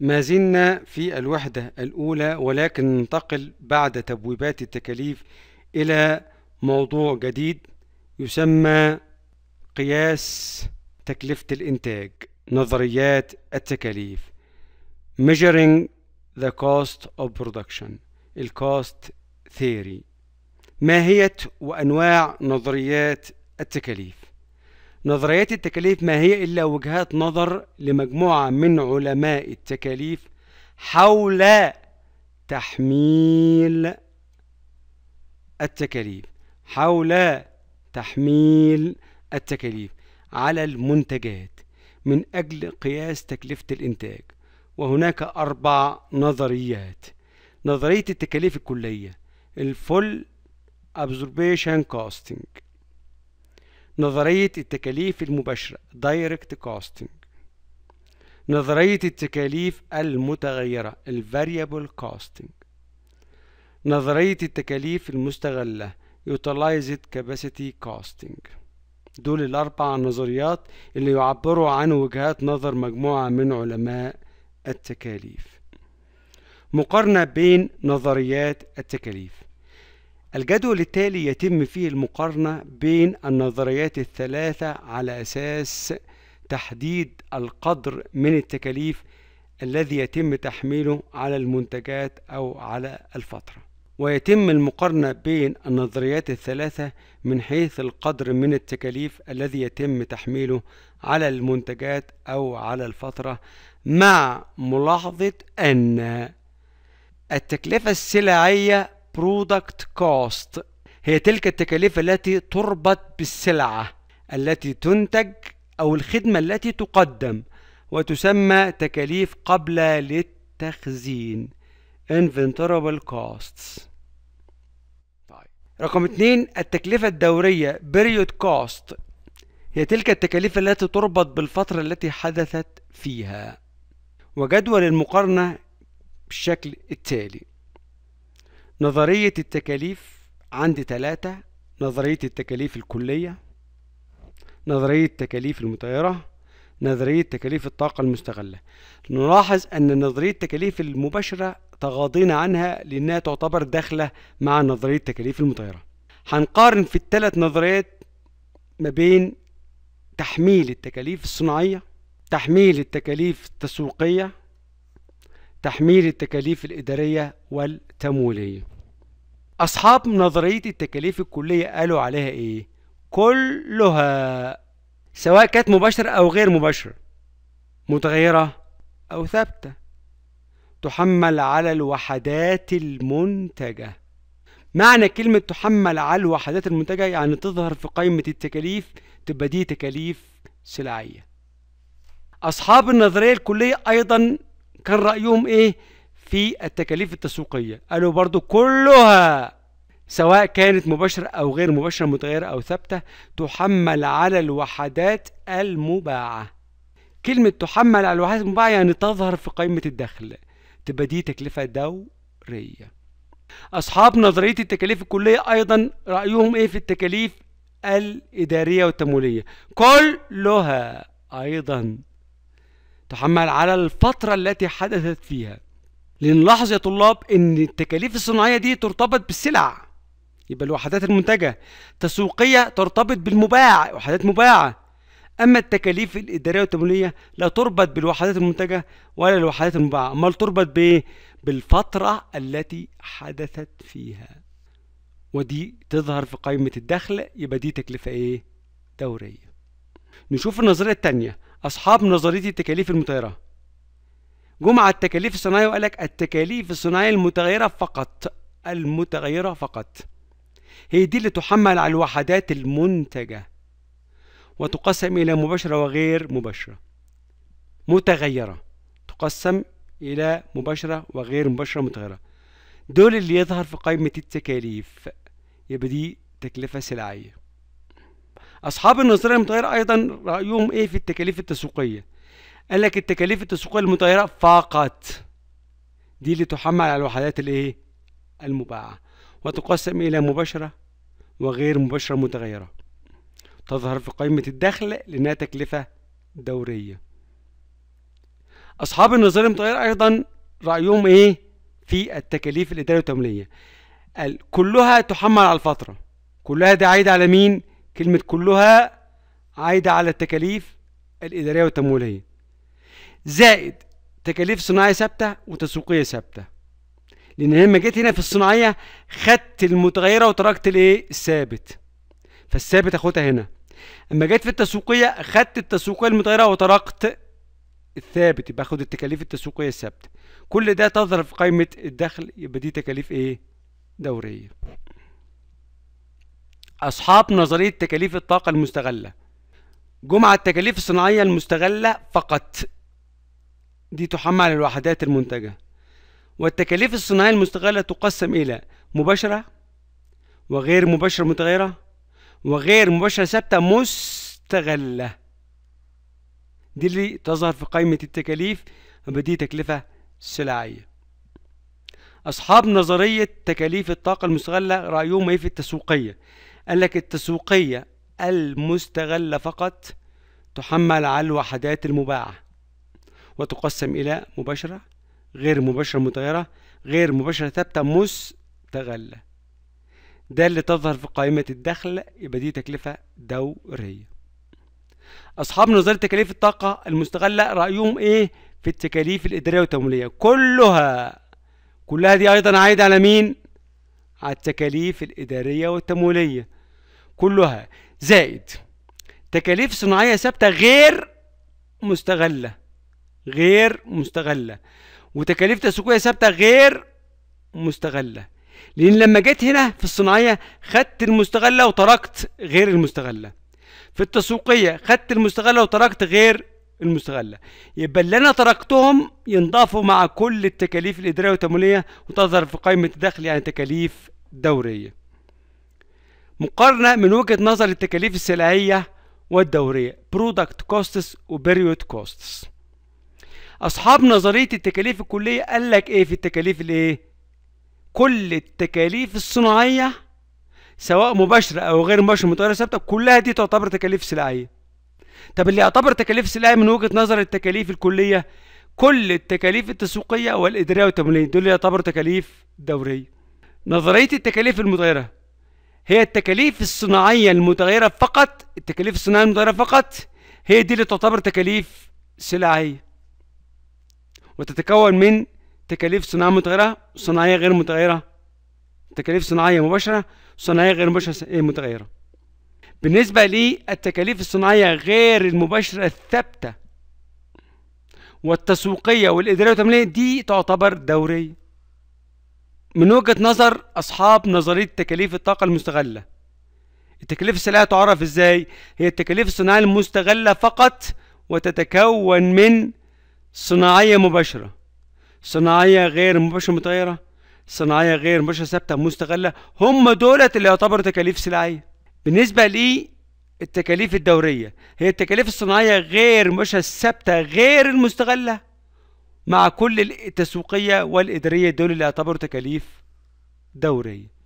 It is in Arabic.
ما زلنا في الوحدة الأولى ولكن ننتقل بعد تبويبات التكاليف إلى موضوع جديد يسمى قياس تكلفة الإنتاج نظريات التكاليف measuring the cost of production الكوست theory ماهية وأنواع نظريات التكاليف نظريات التكاليف ما هي إلا وجهات نظر لمجموعة من علماء التكاليف حول تحميل التكاليف حول تحميل التكاليف على المنتجات من أجل قياس تكلفة الإنتاج وهناك أربع نظريات نظرية التكاليف الكلية الفول absorption costing نظرية التكاليف المباشرة Direct Costing نظرية التكاليف المتغيرة Variable Costing نظرية التكاليف المستغلة Utilized Capacity Costing دول الأربع نظريات اللي يعبروا عن وجهات نظر مجموعة من علماء التكاليف مقارنة بين نظريات التكاليف الجدول التالي يتم فيه المقارنة بين النظريات الثلاثة على أساس تحديد القدر من التكاليف الذي يتم تحميله على المنتجات أو على الفترة ويتم المقارنة بين النظريات الثلاثة من حيث القدر من التكاليف الذي يتم تحميله على المنتجات أو على الفترة مع ملاحظة أن التكلفة السلعية product cost هي تلك التكاليف التي تربط بالسلعة التي تنتج أو الخدمة التي تقدم وتسمى تكاليف قبل للتخزين inventorable costs طيب. رقم اثنين التكلفة الدورية period cost هي تلك التكاليف التي تربط بالفترة التي حدثت فيها وجدول المقارنة بالشكل التالي نظرية التكاليف عندي تلاتة نظرية التكاليف الكلية نظرية تكاليف المتغيرة نظرية تكاليف الطاقة المستغلة نلاحظ أن نظرية التكاليف المباشرة تغاضينا عنها لأنها تعتبر داخلة مع نظرية التكاليف المتغيرة هنقارن في الثلاث نظريات ما بين تحميل التكاليف الصناعية تحميل التكاليف التسويقية تحميل التكاليف الإدارية والتمويلية أصحاب نظرية التكاليف الكلية قالوا عليها إيه؟ كلها سواء كانت مباشرة أو غير مباشرة متغيرة أو ثابتة تحمل على الوحدات المنتجة معنى كلمة تحمل على الوحدات المنتجة يعني تظهر في قائمة التكاليف تبقى دي تكاليف سلعية أصحاب النظرية الكلية أيضا كان رأيهم إيه في التكاليف التسويقية قالوا برضو كلها سواء كانت مباشرة أو غير مباشرة متغيرة أو ثابتة تحمل على الوحدات المباعة كلمة تحمل على الوحدات المباعة يعني تظهر في قائمة الدخل تبقى دي تكلفة دورية أصحاب نظرية التكاليف الكلية أيضا رأيهم إيه في التكاليف الإدارية والتمويلية كلها أيضا تحمل على الفترة التي حدثت فيها لنلاحظ يا طلاب ان التكاليف الصناعية دي ترتبط بالسلع يبقى الوحدات المنتجة تسويقية ترتبط بالمباع وحدات مباعة أما التكاليف الإدارية والتمويلية لا تربط بالوحدات المنتجة ولا الوحدات المباعة أمال تربط بإيه؟ بالفترة التي حدثت فيها ودي تظهر في قائمة الدخل يبقى دي تكلفة إيه؟ دورية نشوف النظرية الثانية أصحاب نظرية التكاليف المتغيرة جم على التكاليف الصناعية وقال لك التكاليف الصناعية المتغيرة فقط المتغيرة فقط هي دي اللي تحمل على الوحدات المنتجة وتقسم إلى مباشرة وغير مباشرة متغيرة تقسم إلى مباشرة وغير مباشرة متغيرة دول اللي يظهر في قائمة التكاليف يبقى دي تكلفة سلعية أصحاب النظرية المتغيرة أيضا رأيهم إيه في التكاليف التسويقية قال لك التكاليف التسويقية المتغيرة فقط دي اللي تحمل على الوحدات الإيه المباعة وتقسم إلى مباشرة وغير مباشرة متغيرة تظهر في قائمة الدخل لأنها تكلفة دورية أصحاب النظرية المتغيرة أيضا رأيهم إيه في التكاليف الإدارية والتمويلية كلها تحمل على الفترة كلها دي عايدة على مين كلمة كلها عايدة على التكاليف الإدارية والتمويلية زائد تكاليف صناعية ثابتة وتسويقية ثابتة لأن لما جيت هنا في الصناعية خدت المتغيرة وتركت الإيه؟ الثابت فالثابت آخدها هنا أما جيت في التسويقية خدت التسويقية المتغيرة وتركت الثابت يبقى آخد التكاليف التسويقية الثابتة كل ده تظهر في قائمة الدخل يبقى دي تكاليف إيه؟ دورية أصحاب نظرية تكاليف الطاقة المستغلة جمعة التكاليف الصناعية المستغلة فقط دي تحمل على الوحدات المنتجة والتكاليف الصناعية المستغلة تقسم إلى مباشرة وغير مباشرة متغيرة وغير مباشرة ثابتة مستغلة دي اللي تظهر في قائمة التكاليف ودي تكلفة سلعية أصحاب نظرية تكاليف الطاقة المستغلة رأيهم إيه في التسويقية قال لك التسويقية المستغلة فقط تحمل على الوحدات المباعة وتقسم إلى مباشرة غير مباشرة متغيرة غير مباشرة ثابتة مستغلة ده اللي تظهر في قائمة الدخل يبقى دي تكلفة دورية أصحاب نظرية تكاليف الطاقة المستغلة رأيهم إيه في التكاليف الإدارية والتمويلية كلها كلها دي أيضا عايدة على مين؟ على التكاليف الإدارية والتمويلية كلها زائد تكاليف صناعية ثابتة غير مستغلة غير مستغلة وتكاليف تسويقية ثابتة غير مستغلة لأن لما جيت هنا في الصناعية خدت المستغلة وتركت غير المستغلة في التسويقية خدت المستغلة وتركت غير المستغلة يبقى اللي أنا تركتهم ينضافوا مع كل التكاليف الإدارية والتمويلية وتظهر في قائمة الدخل يعني تكاليف دورية مقارنة من وجهة نظر التكاليف السلعية والدورية برودكت كوستس وبريود كوستس أصحاب نظرية التكاليف الكلية قال لك إيه في التكاليف الإيه؟ كل التكاليف الصناعية سواء مباشرة أو غير مباشرة متغيرة ثابتة كلها دي تعتبر تكاليف سلعية. طب اللي يعتبر تكاليف سلعية من وجهة نظر التكاليف الكلية كل التكاليف التسويقية والإدارية والتمويلية دول يعتبروا تكاليف دورية. نظرية التكاليف المتغيرة هي التكاليف الصناعية المتغيرة فقط التكاليف الصناعية المتغيرة فقط هي دي اللي تعتبر تكاليف سلعية وتتكون من تكاليف صناعية متغيرة صناعية غير متغيرة تكاليف صناعية مباشرة صناعية غير مباشرة إيه، متغيرة بالنسبة للتكاليف الصناعية غير المباشرة الثابتة والتسويقية والإدارية والتمليه دي تعتبر دورية من وجهة نظر أصحاب نظرية تكاليف الطاقة المستغلة التكاليف السلعية تعرف إزاي؟ هي التكاليف الصناعية المستغلة فقط وتتكون من صناعية مباشرة صناعية غير مباشرة متغيرة صناعية غير مباشرة ثابتة مستغلة هم دولت اللي يعتبروا تكاليف سلعية بالنسبة لي التكاليف الدورية هي التكاليف الصناعية غير مباشرة الثابتة غير المستغلة مع كل التسويقية والإدارية دول اللي يعتبروا تكاليف دورية